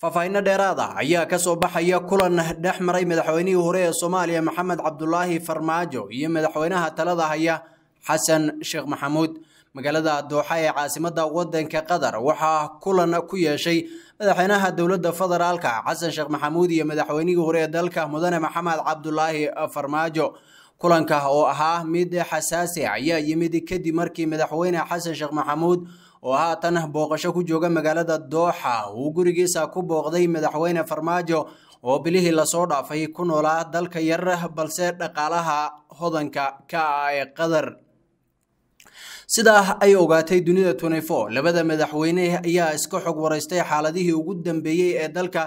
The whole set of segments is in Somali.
faahfaahinno dheeraad ah ayaa ka soo baxaya kulan dhex maray madaxweynihii hore ee soomaaliya maxamed cabdulaahi farmaajo iyo madaxweynaha talada haya xasan sheekh maxamuud magaalada dooxa ee caasimada waddanka qatar waxaa kulan ku yeeshay madaxweynaha dowladda federaalka xasan sheekh maxamuud iyo madaxweynihii hore ee dalka mudane maxamed cabdulaahi farmaajo kulanka oo ahaa mid xasaasi ayaa yimid kadib markii madaxweyne xasan sheekh maxamuud oo haatan booqasho ku jooga magaalada dooxa uu gurigiisa ku booqday madaxweyne farmaajo oo bilihii lasoo dhaafay ku noolaa dalka yar balse dhaqaalaha hodanka ka ah ee qatar sidaa ay ogaatay dunida labada madaxweyne ayaa iska xog wareystay xaaladihii ugu dambeeyey ee dalka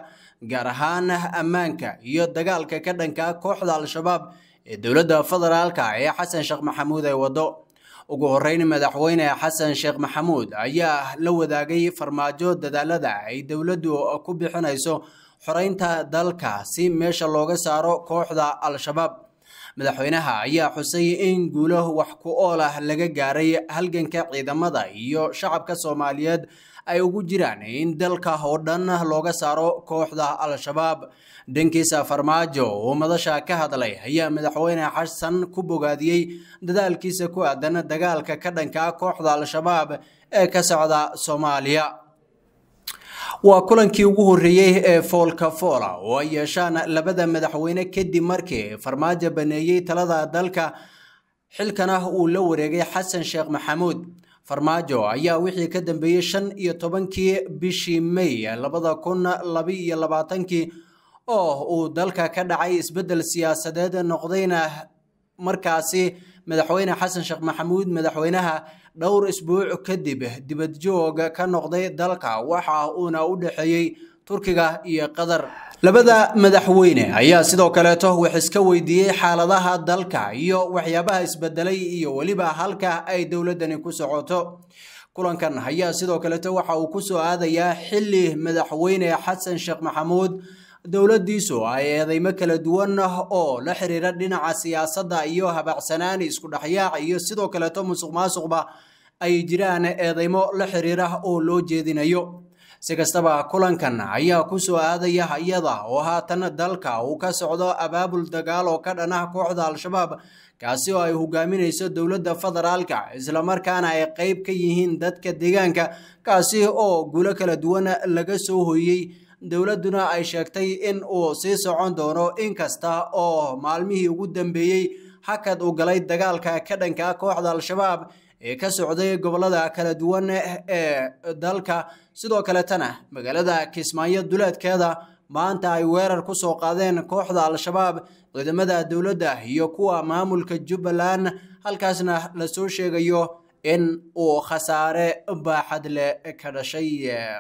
gaar ahaan ammaanka iyo dagaalka ka dhanka kooxda al-shabaab ee dowladda federaalka ah ee xasan sheekh maxamuud ay waddo ugu horeyn madaxweyne xasan sheekh maxamuud ayaa la wadaagay farmaajo dadaalada ah ay dowladdu ku bixinayso xoreynta dalka si meesha looga saaro kooxda al-shabaab madaxweynaha ayaa xusay in guulo wax ku ool ah laga gaaray halganka ciidamada iyo shacabka soomaaliyeed ay ugu jiraan in dalka oo dhan looga saaro kooxda al-shabaab dhankiisa farmaajo oo madasha ka hadlay ayaa madaxweyne xasan ku bogaadiyey dadaalkiisa ku aadan dagaalka ka dhanka kooxda al-shabaab ee ka socda soomaaliya waa kulankii ugu horreeyey ee foolka foola oo ay yeeshaan labada madaxweyne kadib markii farmaajo baneeyey talada dalka xilkana uu la wareegay xasan sheekh maxamuud farmaajo ayaa wixii ka dambeeyey shan iyo tobankii bishii may labada kun laba iyo labaatankii oo uu dalka ka dhacay isbeddel siyaasadeed noqdayna markaasi madaxweyne xasan sheekh maxamuud madaxweynaha dhowr isbuuc kadib dibadjooga ka noqday dalka waxa uuna u dhexeeyey turkiga iyo qatar labada madaxweyne ayaa sidoo kaleeto wax iska weydiiyey xaaladaha dalka iyo waxyaabaha isbedelay iyo weliba halka ay dowladani ku socoto kulankan ayaa sidoo kaleeto waxa uu ku soo aadayaa xilli madaxweyne xasan sheekh maxamuud dowladdiisu ay eedeymo kala duwan ah oo la xiriira dhinaca siyaasadda iyo habacsanaan iskudhexyaac iyo sidoo kaleeto musuq maasuqba ay jiraan eedeymo la xiriira oo loo jeedinayo si kastaba kulankan ayaa ku soo aadaya hay-ada oo haatan dalka uu ka socdo abaabul dagaal oo ka dhanah kooxda al-shabaab kaasi oo ay hogaaminayso dowladda federaalka islamarkaana ay qayb ka yihiin dadka deegaanka kaasi oo guulo kala duwan laga soo hoyey dowladduna ay sheegtay in uu sii socon doono inkasta oo maalmihii ugu dambeeyey hakad u galay dagaalka ka dhanka kooxda al-shabaab ee ka socday gobollada kala duwan ee dalka sidoo kaletana magaalada kismaayo duleedkeeda maanta ay weerar ku soo qaadeen kooxda al-shabaab ciidamada dowladda iyo kuwa maamulka jubbaland halkaasna lasoo sheegayo in uu khasaare baaxad leh ka dhashay